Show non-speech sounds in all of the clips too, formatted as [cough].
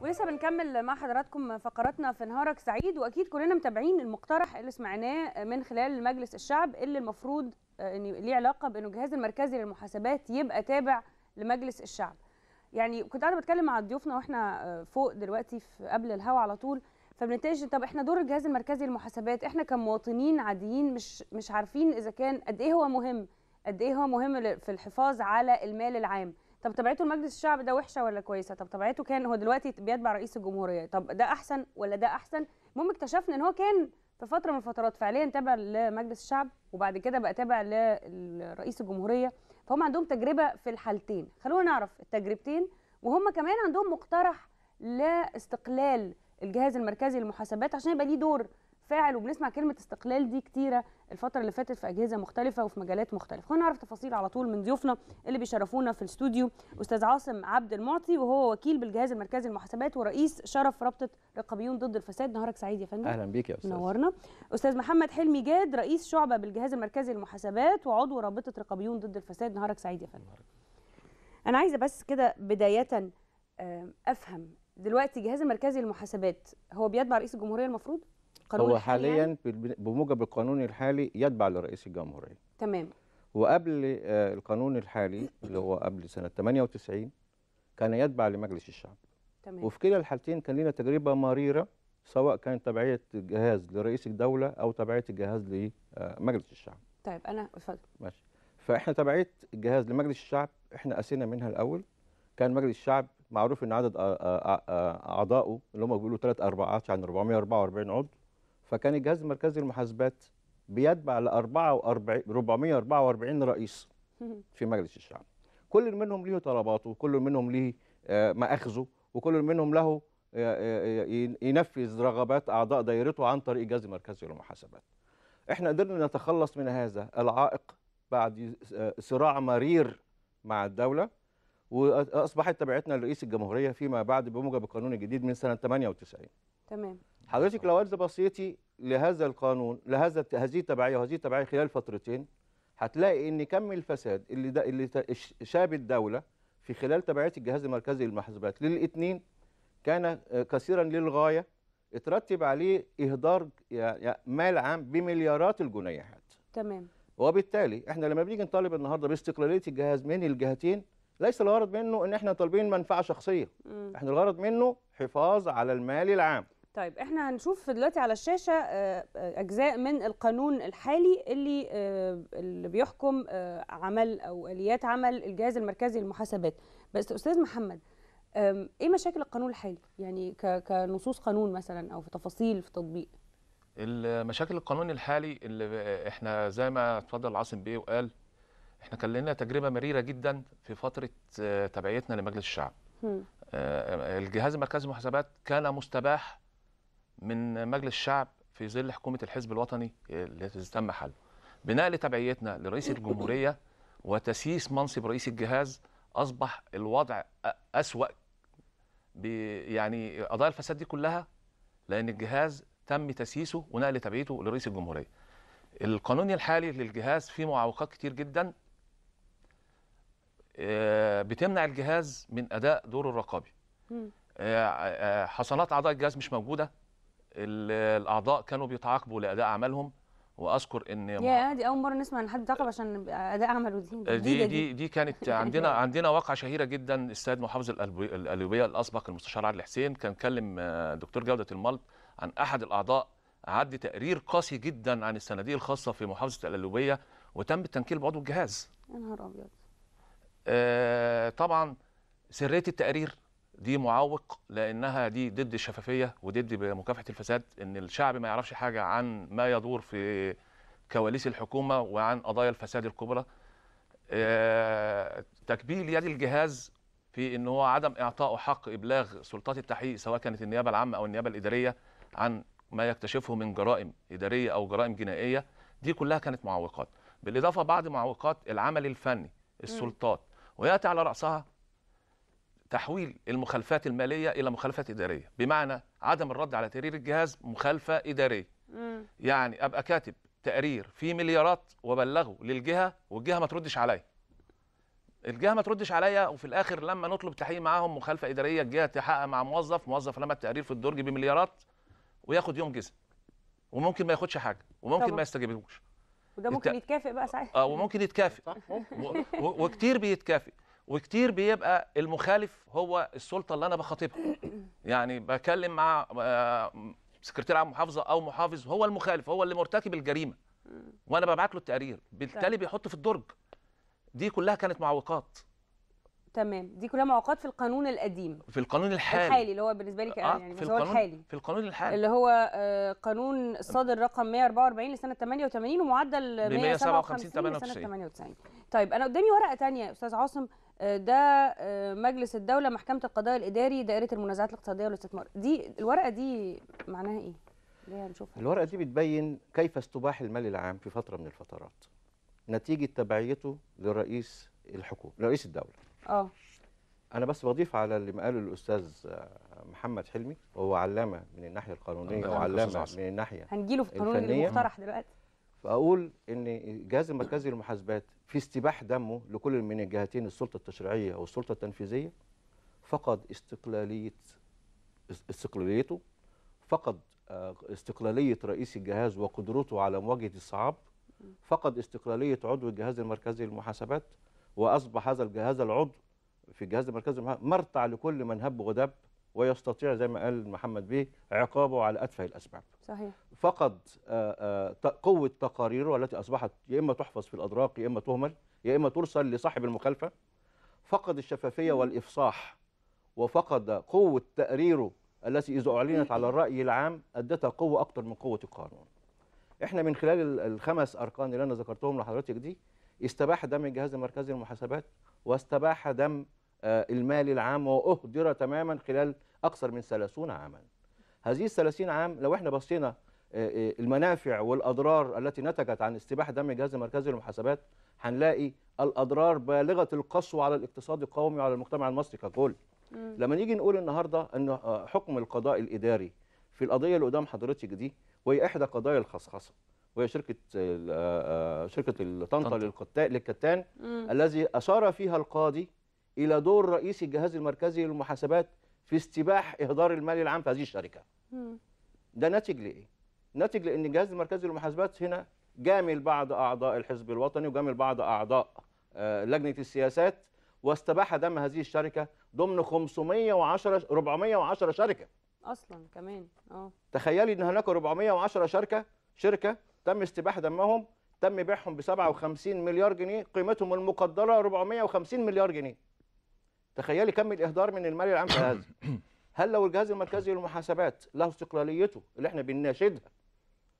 ولسه بنكمل مع حضراتكم فقراتنا في نهارك سعيد واكيد كلنا متابعين المقترح اللي سمعناه من خلال مجلس الشعب اللي المفروض آه، ان ليه علاقه بانه الجهاز المركزي للمحاسبات يبقى تابع لمجلس الشعب يعني كنت قاعده بتكلم مع ضيوفنا واحنا آه، فوق دلوقتي في قبل الهوا على طول فبنتناقش طب احنا دور الجهاز المركزي للمحاسبات احنا كمواطنين عاديين مش مش عارفين اذا كان قد ايه هو مهم قد ايه هو مهم في الحفاظ على المال العام طب تبعته لمجلس الشعب ده وحشه ولا كويسه طب تبعته كان هو دلوقتي بيتبع رئيس الجمهوريه طب ده احسن ولا ده احسن المهم اكتشفنا ان هو كان في فتره من الفترات فعليا تابع لمجلس الشعب وبعد كده بقى تابع لرئيس الجمهوريه فهم عندهم تجربه في الحالتين خلونا نعرف التجربتين وهم كمان عندهم مقترح لاستقلال الجهاز المركزي للمحاسبات عشان يبقى ليه دور فاعل وبنسمع كلمه استقلال دي كتيره الفتره اللي فاتت في اجهزه مختلفه وفي مجالات مختلفه خلينا نعرف تفاصيل على طول من ضيوفنا اللي بيشرفونا في الاستوديو استاذ عاصم عبد المعطي وهو وكيل بالجهاز المركزي للمحاسبات ورئيس شرف رابطه رقابيون ضد الفساد نهارك سعيد يا فندم اهلا بيك يا استاذ نورنا استاذ محمد حلمي جاد رئيس شعبه بالجهاز المركزي للمحاسبات وعضو رابطه رقابيون ضد الفساد نهارك سعيد يا فندم انا عايزه بس كده بدايه افهم دلوقتي الجهاز المركزي للمحاسبات هو بيتبع رئيس الجمهوريه المفروض هو حاليا يعني؟ بموجب القانون الحالي يتبع لرئيس الجمهوريه تمام وقبل آه، القانون الحالي اللي هو قبل سنه 98 كان يتبع لمجلس الشعب تمام وفي كلا الحالتين كان لنا تجربه مريره سواء كانت تبعيه الجهاز لرئيس الدوله او تبعيه الجهاز لمجلس الشعب طيب انا اتفضل ماشي فاحنا تبعيه الجهاز لمجلس الشعب احنا قسينا منها الاول كان مجلس الشعب معروف ان عدد اعضائه اللي هم بيقولوا ثلاث اربعات يعني 444 عضو فكان الجهاز المركزي للمحاسبات بيتبع ل 444 رئيس في مجلس الشعب كل منهم ليه طلباته وكل منهم ليه آه، مآخذه وكل منهم له آه، آه، ينفذ رغبات اعضاء دايرته عن طريق الجهاز المركزي للمحاسبات. احنا قدرنا نتخلص من هذا العائق بعد صراع مرير مع الدوله واصبحت تبعتنا لرئيس الجمهوريه فيما بعد بموجب القانون الجديد من سنه 98 تمام حضرتك لو ارز بصيتي لهذا القانون لهذا هذه التبعيه وهذه التبعيه خلال فترتين هتلاقي ان كم الفساد اللي ده اللي شاب الدوله في خلال تبعيه الجهاز المركزي للمحاسبات للاثنين كان آه، كثيرا للغايه اترتب عليه اهدار مال عام بمليارات الجنيهات تمام وبالتالي احنا لما بنيجي نطالب النهارده باستقلاليه الجهاز من الجهتين ليس الغرض منه ان احنا طالبين منفعه شخصيه مم. احنا الغرض منه حفاظ على المال العام طيب احنا هنشوف دلوقتي على الشاشه آه، آه، اجزاء من القانون الحالي اللي آه، اللي بيحكم عمل او اليات عمل الجهاز المركزي للمحاسبات بس استاذ محمد ايه مشاكل القانون الحالي يعني كنصوص قانون مثلا او في تفاصيل في تطبيق المشاكل القانون الحالي اللي احنا زي ما اتفضل عاصم بيه وقال احنا كان لنا تجربه مريره جدا في فتره آه، تبعيتنا لمجلس الشعب آه، آه، الجهاز المركزي للمحاسبات كان مستباح من مجلس الشعب في ظل حكومه الحزب الوطني اللي تم حله بناء لتبعيتنا لرئيس الجمهوريه وتسييس منصب رئيس الجهاز اصبح الوضع اسوا يعني قضايا الفساد دي كلها لان الجهاز تم تسييسه ونقل تبعيته لرئيس الجمهوريه القانون الحالي للجهاز فيه معوقات كتير جدا آه، بتمنع الجهاز من اداء دوره الرقابي آه، آه، حصانات اعضاء الجهاز مش موجوده الاعضاء كانوا بيتعاقبوا لاداء اعمالهم واذكر ان يا دي اول مره نسمع ان حد تعاقب عشان اداء عمله دي دي دي, دي كانت [laughs] عندنا عندنا واقعه شهيره جدا السيد محافظ القليوبيه الاسبق المستشار عادل حسين كان كلم دكتور جوده الملط عن احد الاعضاء عد تقرير قاسي جدا عن الصناديق الخاصه في محافظه القليوبيه وتم التنكيل بعضو الجهاز يا نهار ابيض آه، طبعا سريه التقرير دي معوق لانها دي ضد الشفافيه وضد مكافحه الفساد ان الشعب ما يعرفش حاجه عن ما يدور في كواليس الحكومه وعن قضايا الفساد الكبرى آه، تكبيل يد الجهاز في ان هو عدم اعطائه حق ابلاغ سلطات التحقيق سواء كانت النيابه العامه او النيابه الاداريه عن ما يكتشفه من جرائم اداريه او جرائم جنائيه دي كلها كانت معوقات بالاضافه بعض معوقات العمل الفني السلطات م. وياتي على راسها تحويل المخالفات الماليه الى مخالفات اداريه بمعنى عدم الرد على تقرير الجهاز مخالفه اداريه مم. يعني ابقى كاتب تقرير في مليارات وبلغه للجهه والجهه ما تردش عليا الجهه ما تردش عليا وفي الاخر لما نطلب تحقيق معاهم مخالفه اداريه الجهه تحقق مع موظف موظف لما التقرير في الدرج بمليارات وياخد يوم جزء وممكن ما ياخدش حاجه وممكن طبعا. ما يستجيبوش وده ممكن الت... يتكافئ بقى ساعتها اه وممكن يتكافئ و... و... وكتير بيتكافئ وكتير بيبقى المخالف هو السلطه اللي انا بخاطبها يعني بكلم مع آه، سكرتير عام محافظه او محافظ هو المخالف هو اللي مرتكب الجريمه وانا ببعت له التقرير بالتالي طيب. بيحط في الدرج دي كلها كانت معوقات تمام دي كلها معوقات في القانون القديم في القانون الحالي الحالي اللي هو بالنسبه لي آه يعني في القانون الحالي في القانون الحالي اللي هو آه قانون الصادر رقم 144 لسنه 88 ومعدل 157 98. 98 طيب انا قدامي ورقه ثانيه يا استاذ عاصم آه، ده آه، مجلس الدوله محكمه القضاء الاداري دائره المنازعات الاقتصاديه والاستثمار دي الورقه دي معناها ايه ليه هنشوفها الورقه دي بتبين كيف استباح المال العام في فتره من الفترات نتيجه تبعيته لرئيس الحكومه رئيس الدوله اه انا بس بضيف على اللي قاله الاستاذ آه، محمد حلمي وهو علامه من الناحيه القانونيه وعلامه من الناحيه هنجيله في القانون المقترح دلوقتي فاقول ان الجهاز المركزي للمحاسبات في استباح دمه لكل من الجهتين السلطه التشريعيه والسلطه التنفيذيه فقد استقلاليه استقلاليته فقد آه، استقلاليه رئيس الجهاز وقدرته على مواجهه الصعاب فقد استقلاليه عضو الجهاز المركزي للمحاسبات واصبح هذا الجهاز العضو في الجهاز المركزي مرتع لكل من هب ودب ويستطيع زي ما قال محمد بيه عقابه على اتفه الاسباب. صحيح. فقد آه، آه، قوه تقاريره التي اصبحت يا اما تحفظ في الادراك يا اما تهمل يا اما ترسل لصاحب المخالفه. فقد الشفافيه والافصاح وفقد قوه تقريره التي اذا اعلنت على الراي العام ادتها قوه اكثر من قوه القانون. احنا من خلال الخمس اركان اللي انا ذكرتهم لحضرتك دي استباح دم الجهاز المركزي للمحاسبات واستباح دم آه، المال العام وأهدر تماما خلال أكثر من 30 عاما هذه ال 30 عام لو احنا بصينا آه، آه، المنافع والأضرار التي نتجت عن استباح دم الجهاز المركزي للمحاسبات هنلاقي الأضرار بالغة القسوة على الاقتصاد القومي وعلى المجتمع المصري ككل لما نيجي نقول النهاردة أن حكم القضاء الإداري في القضية اللي قدام حضرتك دي وهي إحدى قضايا الخصخصة وهي شركه آه، آه، شركه طنطا للكتان الذي اشار فيها القاضي الى دور رئيس الجهاز المركزي للمحاسبات في استباح اهدار المال العام في هذه الشركه. ده ناتج لايه؟ ناتج لان الجهاز المركزي للمحاسبات هنا جامل بعض اعضاء الحزب الوطني وجامل بعض اعضاء آه، لجنه السياسات واستباح دم هذه الشركه ضمن 510 410 شركه. اصلا كمان اه تخيلي ان هناك 410 شركه شركه تم استباح دمهم تم بيعهم ب 57 مليار جنيه قيمتهم المقدره 450 مليار جنيه تخيلي كم الاهدار من المال العام في هذا [coughs] هل لو الجهاز المركزي للمحاسبات له استقلاليته اللي احنا بنناشدها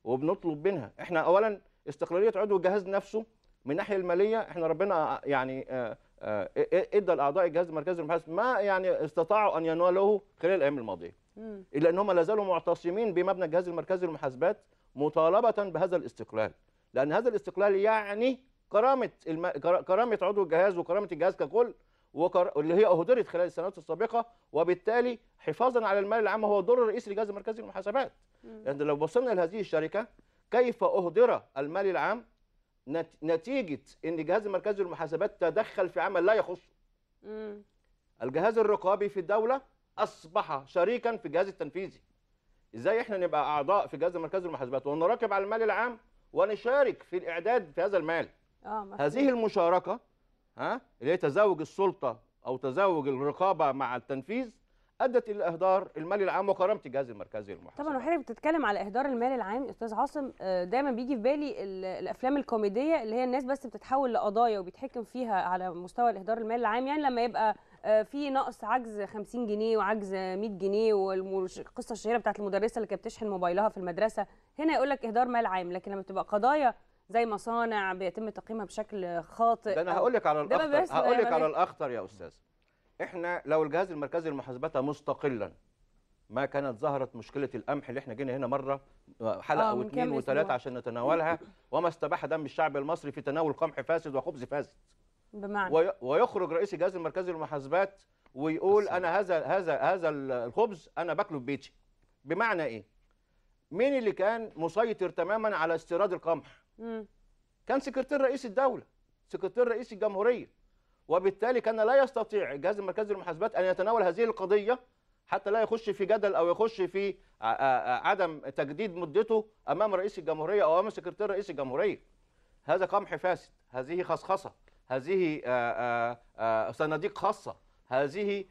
وبنطلب منها احنا اولا استقلاليه عضو الجهاز نفسه من الناحيه الماليه احنا ربنا يعني ادى لاعضاء الجهاز المركزي للمحاسبات ما يعني استطاعوا ان ينالوه خلال الايام الماضيه الا ان هم لا زالوا معتصمين بمبنى الجهاز المركزي للمحاسبات مطالبة بهذا الاستقلال لأن هذا الاستقلال يعني كرامة الم... كرامة عضو الجهاز وكرامة الجهاز ككل وكر... اللي هي أهدرت خلال السنوات السابقة وبالتالي حفاظا على المال العام هو دور رئيس لجهاز المركزي للمحاسبات يعني لو بصينا لهذه الشركة كيف أهدر المال العام نت... نتيجة أن الجهاز المركزي للمحاسبات تدخل في عمل لا يخصه الجهاز الرقابي في الدولة أصبح شريكا في الجهاز التنفيذي ازاي احنا نبقى اعضاء في جهاز المركز المحاسبات ونراقب على المال العام ونشارك في الاعداد في هذا المال آه هذه المشاركه ها اللي هي تزاوج السلطه او تزاوج الرقابه مع التنفيذ ادت الى اهدار المال العام وكرامه الجهاز المركزي للمحاسبه. طبعا وحضرتك بتتكلم على اهدار المال العام استاذ عاصم آه، دايما بيجي في بالي الافلام الكوميديه اللي هي الناس بس بتتحول لقضايا وبيتحكم فيها على مستوى الاهدار المال العام يعني لما يبقى آه، في نقص عجز 50 جنيه وعجز 100 جنيه والقصه الشهيره بتاعت المدرسه اللي كانت بتشحن موبايلها في المدرسه هنا يقول لك اهدار مال عام لكن لما بتبقى قضايا زي مصانع بيتم تقييمها بشكل خاطئ ده انا هقول لك على الاخطر هقول لك على الاخطر يا استاذ احنا لو الجهاز المركزي للمحاسبات مستقلا ما كانت ظهرت مشكله القمح اللي احنا جينا هنا مره حلقه آه، واثنين وثلاثه عشان نتناولها وما استباح دم الشعب المصري في تناول قمح فاسد وخبز فاسد بمعنى ويخرج رئيس الجهاز المركزي للمحاسبات ويقول بس. انا هذا هذا هذا الخبز انا باكله في بيتي بمعنى ايه مين اللي كان مسيطر تماما على استيراد القمح مم. كان سكرتير رئيس الدوله سكرتير رئيس الجمهوريه وبالتالي كان لا يستطيع الجهاز المركزي للمحاسبات ان يتناول هذه القضيه حتى لا يخش في جدل او يخش في عدم تجديد مدته امام رئيس الجمهوريه او امام سكرتير رئيس الجمهوريه هذا قمح فاسد هذه خصخصه هذه آه، آه، آه، صناديق خاصه هذه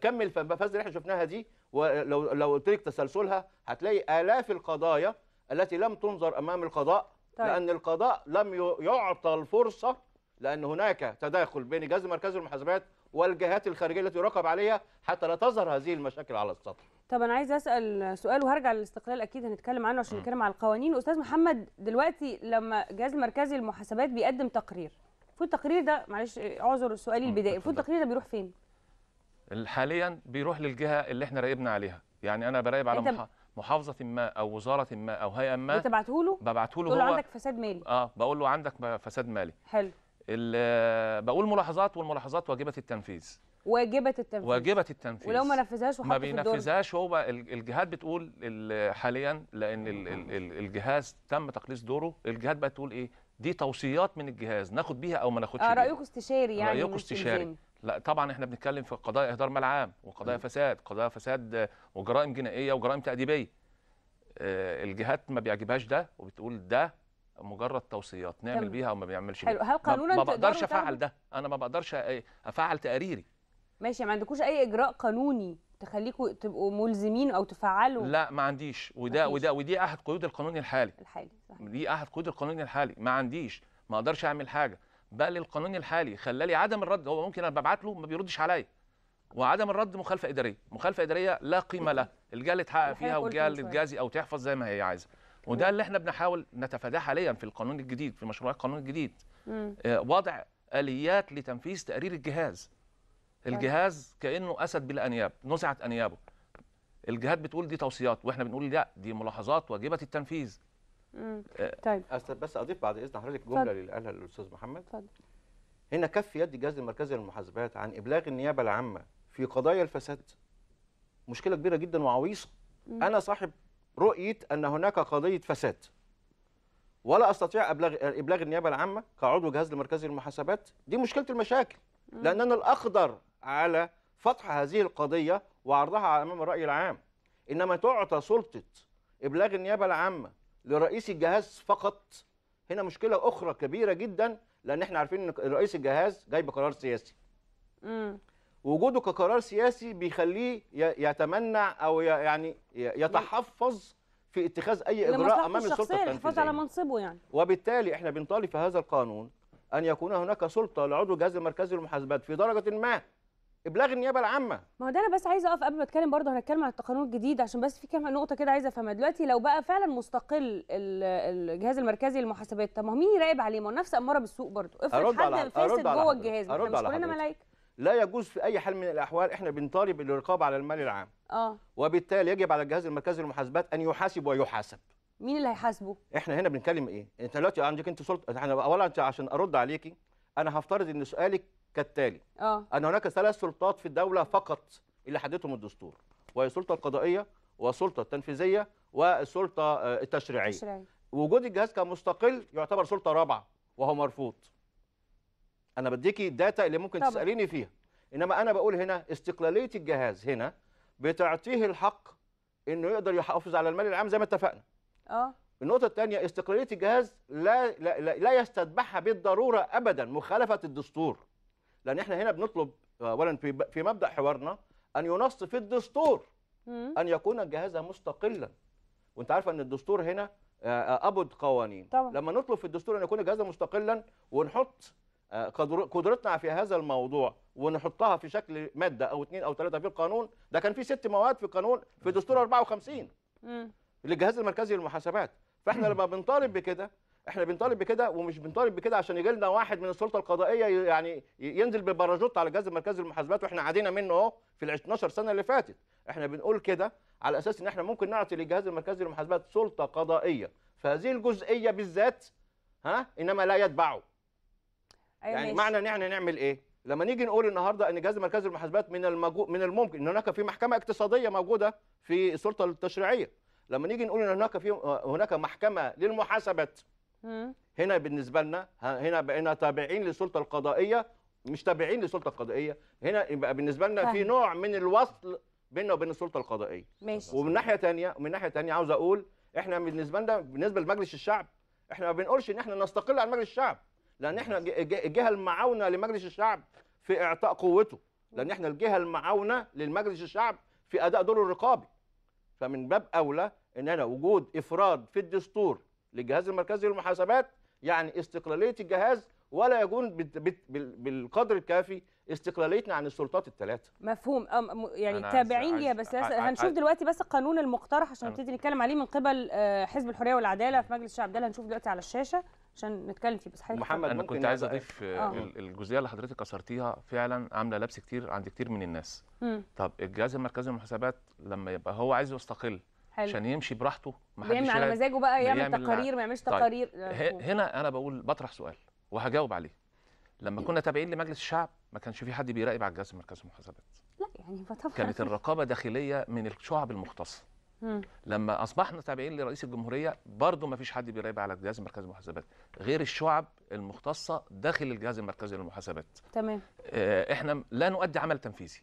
كم الفساد اللي احنا شفناها دي ولو لو قلت لك تسلسلها هتلاقي الاف القضايا التي لم تنظر امام القضاء طيب. لان القضاء لم يعطى الفرصه لان هناك تداخل بين جهاز مركز المحاسبات والجهات الخارجيه التي يراقب عليها حتى لا تظهر هذه المشاكل على السطح. طب انا عايز اسال سؤال وهرجع للاستقلال اكيد هنتكلم عنه عشان نتكلم عن القوانين استاذ محمد دلوقتي لما جهاز مركزي المحاسبات بيقدم تقرير المفروض التقرير ده معلش اعذر سؤالي البدائي المفروض التقرير ده بيروح فين؟ حاليا بيروح للجهه اللي احنا راقبنا عليها يعني انا براقب على إيه، محافظه ما او وزاره ما او هيئه ما بتبعته له ببعته له هو عندك فساد مالي اه بقول له عندك فساد مالي حلو بقول ملاحظات والملاحظات واجبه التنفيذ واجبه التنفيذ واجبه التنفيذ ولو ما نفذهاش وحط ما بينفذهاش هو الجهات بتقول حاليا لان الجهاز تم تقليص دوره الجهات بقى تقول ايه دي توصيات من الجهاز ناخد بيها او ما ناخدش آه، بيها رايكم استشاري يعني رايكم استشاري لا طبعا احنا بنتكلم في قضايا اهدار مال عام وقضايا فساد قضايا فساد وجرائم جنائيه وجرائم تاديبيه آه، الجهات ما بيعجبهاش ده وبتقول ده مجرد توصيات نعمل بيها او ما بيعملش حلو هل قانونا ما بقدرش افعل ده انا ما بقدرش افعل تقريري ماشي ما عندكوش اي اجراء قانوني تخليكم تبقوا ملزمين او تفعلوا لا ما عنديش وده مفيش. وده ودي احد قيود القانون الحالي الحالي صح دي احد قيود القانون الحالي ما عنديش ما اقدرش اعمل حاجه بل القانون الحالي خلى لي عدم الرد هو ممكن انا ببعت له ما بيردش عليا وعدم الرد مخالفه اداريه مخالفه اداريه لا قيمه لها الجهه اللي تحقق فيها والجهه اللي تجازي او تحفظ زي ما هي عايزه وده اللي احنا بنحاول نتفاداه حاليا في القانون الجديد في مشروع القانون الجديد آه، وضع اليات لتنفيذ تقرير الجهاز طيب. الجهاز كانه اسد بلا انياب نزعت انيابه الجهات بتقول دي توصيات واحنا بنقول لا دي ملاحظات واجبه التنفيذ امم طيب استاذ بس اضيف بعد اذن حضرتك جمله اللي قالها الاستاذ محمد اتفضل هنا كف يد الجهاز المركزي للمحاسبات عن ابلاغ النيابه العامه في قضايا الفساد مشكله كبيره جدا وعويصه انا صاحب رؤيه ان هناك قضيه فساد ولا استطيع ابلاغ ابلاغ النيابه العامه كعضو جهاز المركزي للمحاسبات دي مشكله المشاكل لان انا الاخضر على فتح هذه القضية وعرضها أمام الرأي العام إنما تعطى سلطة إبلاغ النيابة العامة لرئيس الجهاز فقط هنا مشكلة أخرى كبيرة جدا لأن احنا عارفين إن رئيس الجهاز جاي بقرار سياسي مم. وجوده كقرار سياسي بيخليه يتمنع أو يعني يتحفظ في اتخاذ أي إجراء أمام السلطة التنفيذية على منصبه يعني وبالتالي احنا بنطالب في هذا القانون أن يكون هناك سلطة لعضو الجهاز المركزي للمحاسبات في درجة ما ابلاغ النيابه العامه ما هو ده انا بس عايزه اقف قبل ما اتكلم برضه هنتكلم عن القانون الجديد عشان بس في كام نقطه كده عايزه افهمها دلوقتي لو بقى فعلا مستقل الجهاز المركزي للمحاسبات طب ما هو مين يراقب عليه ما هو نفس اماره بالسوق برضه افرض حد فاسد جوه الجهاز أرد مش كلنا ملايكه لا يجوز في اي حال من الاحوال احنا بنطالب الرقابه على المال العام اه وبالتالي يجب على الجهاز المركزي للمحاسبات ان يحاسب ويحاسب مين اللي هيحاسبه احنا هنا بنتكلم ايه انت دلوقتي عندك انت سلطه احنا اولا عشان ارد عليكي انا هفترض ان سؤالك كالتالي أوه. ان هناك ثلاث سلطات في الدوله فقط اللي حددتهم الدستور وهي السلطه القضائيه والسلطه التنفيذيه والسلطه آه، التشريعيه تشريعي. وجود الجهاز كمستقل يعتبر سلطه رابعه وهو مرفوض انا بديكي الداتا اللي ممكن طبعا. تساليني فيها انما انا بقول هنا استقلاليه الجهاز هنا بتعطيه الحق انه يقدر يحافظ على المال العام زي ما اتفقنا اه النقطه الثانيه استقلاليه الجهاز لا لا, لا يستتبعها بالضروره ابدا مخالفه الدستور لان احنا هنا بنطلب آه، اولا في مبدا حوارنا ان ينص في الدستور ان يكون الجهاز مستقلا وانت عارفه ان الدستور هنا آه، آه، ابد قوانين طبعا. لما نطلب في الدستور ان يكون الجهاز مستقلا ونحط قدرتنا في هذا الموضوع ونحطها في شكل ماده او اثنين او ثلاثه في القانون ده كان في ست مواد في القانون في دستور 54 للجهاز المركزي للمحاسبات فاحنا [clears throat] لما بنطالب بكده احنا بنطالب بكده ومش بنطالب بكده عشان يجي لنا واحد من السلطه القضائيه يعني ينزل ببراجوت على جهاز مركز المحاسبات واحنا عدينا منه اهو في ال 12 سنه اللي فاتت احنا بنقول كده على اساس ان احنا ممكن نعطي للجهاز المركزي للمحاسبات سلطه قضائيه فهذه الجزئيه بالذات ها انما لا يتبعه أيوة يعني ماشي. معنى ان احنا نعمل ايه لما نيجي نقول النهارده ان الجهاز المركزي للمحاسبات من المجو... من الممكن ان هناك في محكمه اقتصاديه موجوده في السلطه التشريعيه لما نيجي نقول ان هناك في هناك محكمه للمحاسبه هنا بالنسبه لنا هنا بقينا تابعين للسلطه القضائيه مش تابعين للسلطه القضائيه هنا يبقى بالنسبه لنا فهم. في نوع من الوصل بيننا وبين السلطه القضائيه ماشي. ومن ناحيه ثانيه ومن ناحيه ثانيه عاوز اقول احنا بالنسبه لنا بالنسبه لمجلس الشعب احنا ما بنقولش ان احنا نستقل عن مجلس الشعب لان احنا الجهه المعاونه لمجلس الشعب في اعطاء قوته لان احنا الجهه المعاونه لمجلس الشعب في اداء دوره الرقابي فمن باب اولى ان انا وجود افراد في الدستور للجهاز المركزي للمحاسبات يعني استقلاليه الجهاز ولا يكون بالقدر الكافي استقلاليتنا عن السلطات الثلاثه مفهوم يعني تابعين ليها بس عايز هنشوف عايز دلوقتي بس القانون المقترح عشان نبتدي نتكلم عليه من قبل آه، حزب الحريه والعداله في مجلس الشعب ده هنشوف دلوقتي على الشاشه عشان نتكلم فيه بس محمد انا كنت عايز اضيف آه. آه. الجزئيه اللي حضرتك اثرتيها فعلا عامله لبس كتير عند كتير من الناس م. طب الجهاز المركزي للمحاسبات لما يبقى هو عايز يستقل حلو. عشان يمشي براحته ما حدش على مزاجه بقى يعمل تقارير ما يعملش طيب، تقارير طيب. هنا انا بقول بطرح سؤال وهجاوب عليه لما كنا تابعين لمجلس الشعب ما كانش في حد بيراقب على الجهاز المركزي المحاسبات لا يعني فطبعا كانت الرقابه داخليه من الشعب المختصه لما اصبحنا تابعين لرئيس الجمهوريه برضه ما فيش حد بيراقب على الجهاز المركزي للمحاسبات غير الشعب المختصه داخل الجهاز المركزي للمحاسبات تمام آه، احنا لا نؤدي عمل تنفيذي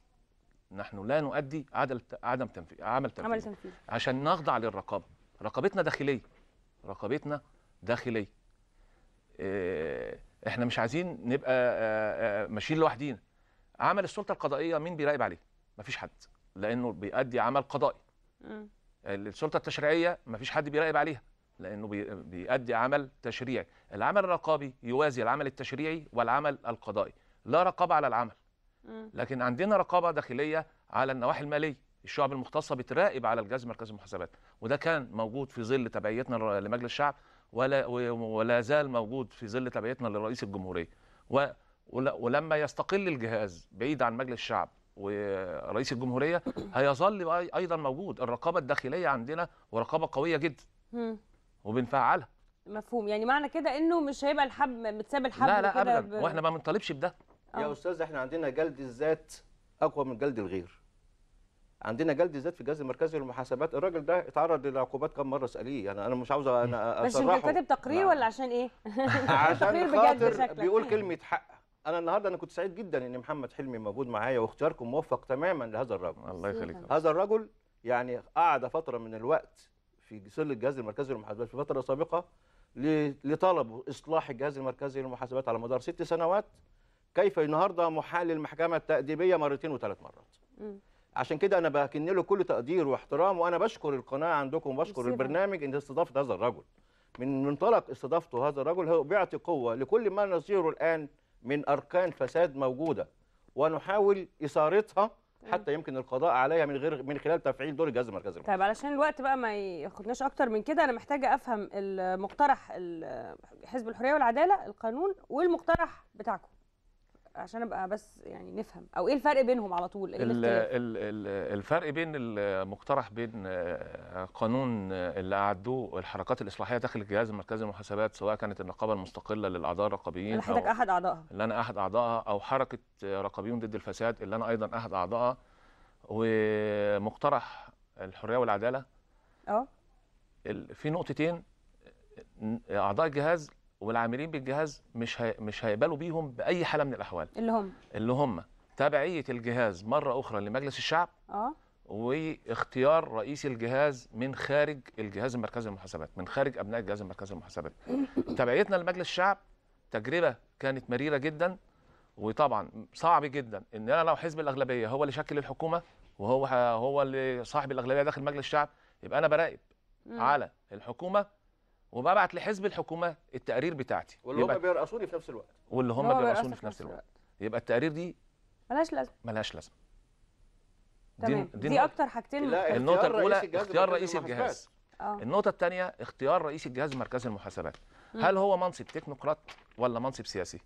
نحن لا نؤدي عدم عدم تنفيذ عمل تنفيذ عمل عشان نخضع للرقابه رقابتنا داخليه رقابتنا داخليه آه، احنا مش عايزين نبقى آه، آه، ماشيين لوحدينا عمل السلطه القضائيه مين بيراقب عليه مفيش حد لانه بيؤدي عمل قضائي السلطه التشريعيه مفيش حد بيراقب عليها لانه بيؤدي عمل تشريعي العمل الرقابي يوازي العمل التشريعي والعمل القضائي لا رقابه على العمل آه. لكن عندنا رقابه داخليه على النواحي الماليه الشعب المختصه بتراقب على الجهاز المركزي للمحاسبات وده كان موجود في ظل تبعيتنا لمجلس الشعب ولا ولا زال موجود في ظل تبعيتنا لرئيس الجمهوريه ولما يستقل الجهاز بعيد عن مجلس الشعب ورئيس الجمهوريه [coughs] هيظل ايضا موجود الرقابه الداخليه عندنا ورقابه قويه جدا وبنفعلها مفهوم يعني معنى كده انه مش هيبقى الحب متساب الحب لا لا ابدا واحنا ما بنطالبش بده يا آه. استاذ احنا عندنا جلد الذات اقوى من جلد الغير عندنا جلد الذات في الجهاز المركزي للمحاسبات الراجل ده اتعرض للعقوبات كم مره اساليه انا يعني انا مش عاوز انا بس انت كاتب تقرير نعم. ولا عشان ايه [laughs] عشان خاطر بيقول كلمه حق انا النهارده انا كنت سعيد جدا ان محمد حلمي موجود معايا واختياركم موفق تماما لهذا الرجل الله يخليك هذا الرجل يعني قعد فتره من الوقت في سل الجهاز المركزي للمحاسبات في فتره سابقه لطلب اصلاح الجهاز المركزي للمحاسبات على مدار ست سنوات كيف النهارده محال المحكمة التاديبيه مرتين وثلاث مرات م. عشان كده انا بكن له كل تقدير واحترام وانا بشكر القناه عندكم وبشكر البرنامج ان استضافت هذا الرجل من منطلق استضافته هذا الرجل هو بيعطي قوه لكل ما نصيره الان من اركان فساد موجوده ونحاول اثارتها حتى يمكن القضاء عليها من غير من خلال تفعيل دور الجهاز المركزي طيب علشان الوقت بقى ما ياخدناش اكتر من كده انا محتاجه افهم المقترح حزب الحريه والعداله القانون والمقترح بتاعكم عشان ابقى بس يعني نفهم او ايه الفرق بينهم على طول الـ الـ الـ الفرق بين المقترح بين آه، قانون آه، اللي اعدوه الحركات الاصلاحيه داخل الجهاز المركزي للمحاسبات سواء كانت النقابه المستقله للاعضاء الرقابيين اللي حضرتك احد اعضائها اللي انا احد اعضائها او حركه آه، رقابيون ضد الفساد اللي انا ايضا احد اعضائها ومقترح الحريه والعداله اه في نقطتين اعضاء الجهاز والعاملين بالجهاز مش هي... مش هيقبلوا بيهم باي حاله من الاحوال اللي هم اللي هم تبعيه الجهاز مره اخرى لمجلس الشعب اه واختيار رئيس الجهاز من خارج الجهاز المركزي للمحاسبات من خارج ابناء الجهاز المركزي للمحاسبات [laughs] تبعيتنا لمجلس الشعب تجربه كانت مريره جدا وطبعا صعب جدا ان انا لو حزب الاغلبيه هو اللي شكل الحكومه وهو هو اللي صاحب الاغلبيه داخل مجلس الشعب يبقى انا براقب على الحكومه وببعت لحزب الحكومه التقارير بتاعتي واللي هم بيرقصوني في نفس الوقت واللي هم بيرقصوني في نفس الوقت يبقى التقارير دي ملهاش لازمه ملهاش لازمه دي, دي, دي اكتر حاجتين النقطه الاولى اختيار رئيس الجهاز أوه. اه. النقطة الثانية اختيار رئيس الجهاز مركز المحاسبات م. هل هو منصب تكنوقراط ولا منصب سياسي؟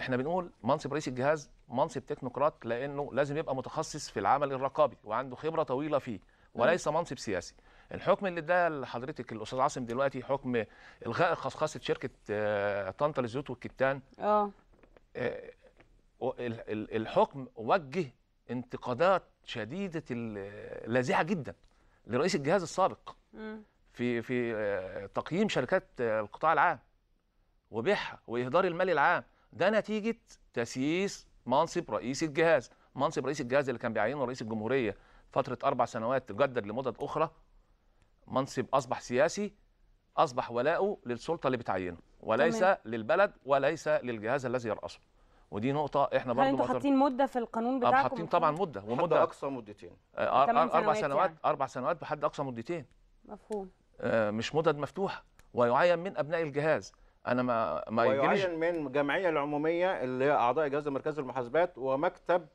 احنا بنقول منصب رئيس الجهاز منصب تكنوقراط لانه لازم يبقى متخصص في العمل الرقابي وعنده خبرة طويلة فيه وليس منصب سياسي الحكم اللي اداه لحضرتك الاستاذ عاصم دلوقتي حكم الغاء خصخصه شركه آه، طنطا للزيوت والكتان اه, آه، الحكم وجه انتقادات شديده لاذعه جدا لرئيس الجهاز السابق في في آه، تقييم شركات القطاع العام وبيعها واهدار المال العام ده نتيجه تسييس منصب رئيس الجهاز منصب رئيس الجهاز اللي كان بيعينه رئيس الجمهوريه فتره اربع سنوات تجدد لمدد اخرى منصب اصبح سياسي اصبح ولاؤه للسلطه اللي بتعينه وليس تمام. للبلد وليس للجهاز الذي يرأسه ودي نقطه احنا برضه انتوا حاطين مده في القانون آه، بتاعكم حاطين طبعا مده ومده اقصى مدتين آه، اربع سنوات يعني. اربع سنوات بحد اقصى مدتين مفهوم آه، مش مدد مفتوحه ويعين من ابناء الجهاز انا ما ما يجيش من الجمعيه العموميه اللي هي اعضاء جهاز مركز المحاسبات ومكتب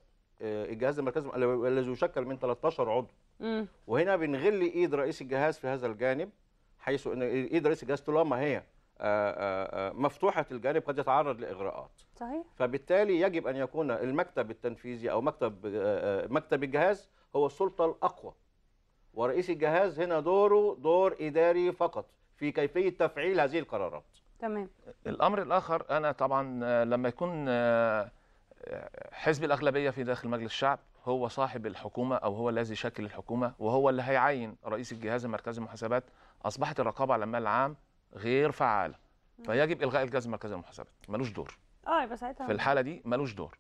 الجهاز المركزي الذي يشكل من 13 عضو وهنا بنغل ايد رئيس الجهاز في هذا الجانب حيث ان ايد رئيس الجهاز طالما هي آه، آه، آه، مفتوحه الجانب قد يتعرض لاغراءات صحيح فبالتالي يجب ان يكون المكتب التنفيذي او مكتب مكتب الجهاز هو السلطه الاقوى ورئيس الجهاز هنا دوره دور اداري فقط في كيفيه تفعيل هذه القرارات تمام الامر الاخر انا طبعا لما يكون حزب الاغلبيه في داخل مجلس الشعب هو صاحب الحكومه او هو الذي شكل الحكومه وهو اللي هيعين رئيس الجهاز المركزي للمحاسبات اصبحت الرقابه على المال العام غير فعاله فيجب الغاء الجهاز المركزي للمحاسبات ملوش دور اه يبقى ساعتها في الحاله دي ملوش دور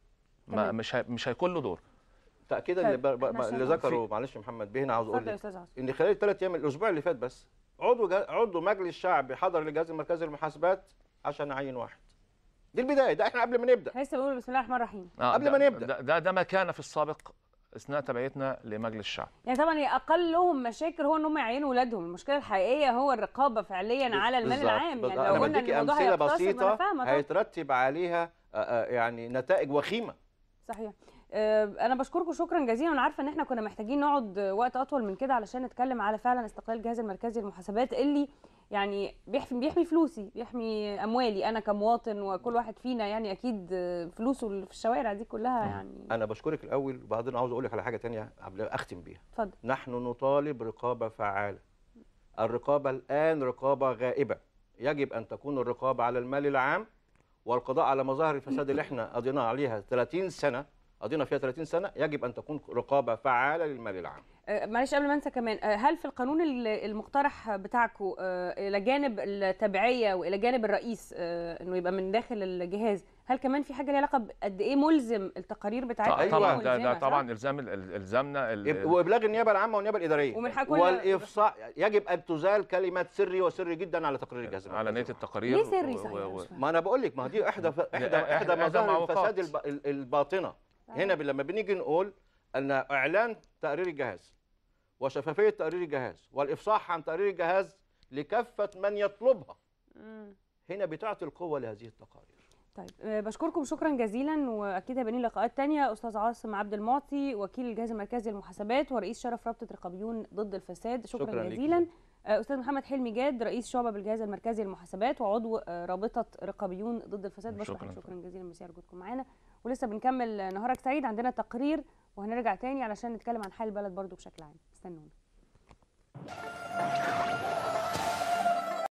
ما مش هي مش هيكون له دور تاكيدا اللي, اللي ذكره معلش يا محمد بيه عاوز اقول ان خلال الثلاث ايام الاسبوع اللي فات بس عضو عضو مجلس الشعب حضر للجهاز المركزي للمحاسبات عشان يعين واحد دي البدايه ده احنا قبل ما نبدا لسه بقول بسم الله الرحمن الرحيم آه قبل ما نبدا ده, ده ده ما كان في السابق اثناء تبعيتنا لمجلس الشعب يعني طبعا اقلهم مشاكل هو ان هم يعينوا اولادهم المشكله الحقيقيه هو الرقابه فعليا على المال العام يعني لو قلنا ان امثله بسيطه هيترتب عليها آه، آه، يعني نتائج وخيمه صحيح آه، انا بشكركم شكرا جزيلا وانا عارفه ان احنا كنا محتاجين نقعد وقت اطول من كده علشان نتكلم على فعلا استقلال الجهاز المركزي للمحاسبات اللي يعني بيحمي بيحمي فلوسي بيحمي اموالي انا كمواطن وكل واحد فينا يعني اكيد فلوسه اللي في الشوارع دي كلها يعني انا بشكرك الاول وبعدين عاوز اقول لك على حاجه ثانيه قبل اختم بيها اتفضل نحن نطالب رقابه فعاله الرقابه الان رقابه غائبه يجب ان تكون الرقابه على المال العام والقضاء على مظاهر الفساد اللي احنا قضينا عليها 30 سنه قضينا فيها 30 سنه يجب ان تكون رقابه فعاله للمال العام آه، معلش قبل ما انسى كمان آه، هل في القانون المقترح بتاعكم آه، الى جانب التبعيه والى جانب الرئيس انه يبقى من داخل الجهاز هل كمان في حاجه ليها علاقه قد ايه ملزم التقارير بتاعتكم طيب، طبعا ده, ده طبعا الزام الزامنا وابلاغ النيابه العامه والنيابه الاداريه ومن والافصاح يجب ان تزال كلمه سري وسري جدا على تقرير الجهاز على نيه التقارير ليه سري و... و... ما انا بقول لك ما دي احدى احدى احدى مظاهر الفساد الباطنه هنا طيب. لما بنيجي نقول ان اعلان تقرير الجهاز وشفافية تقرير الجهاز والإفصاح عن تقرير الجهاز لكافة من يطلبها هنا بتعطي القوة لهذه التقارير طيب آه، بشكركم شكرا جزيلا واكيد هيبقى لقاءات ثانيه استاذ عاصم عبد المعطي وكيل الجهاز المركزي للمحاسبات ورئيس شرف رابطه رقابيون ضد الفساد شكرا, شكرا جزيلا ليك. آه، استاذ محمد حلمي جاد رئيس شعبه بالجهاز المركزي للمحاسبات وعضو آه، رابطه رقابيون ضد الفساد بشكرك شكرا, شكرا جزيلا مسير وجودكم معانا ولسه بنكمل نهارك سعيد عندنا تقرير وهنرجع تاني علشان نتكلم عن حال البلد برضو بشكل عام Stay nun.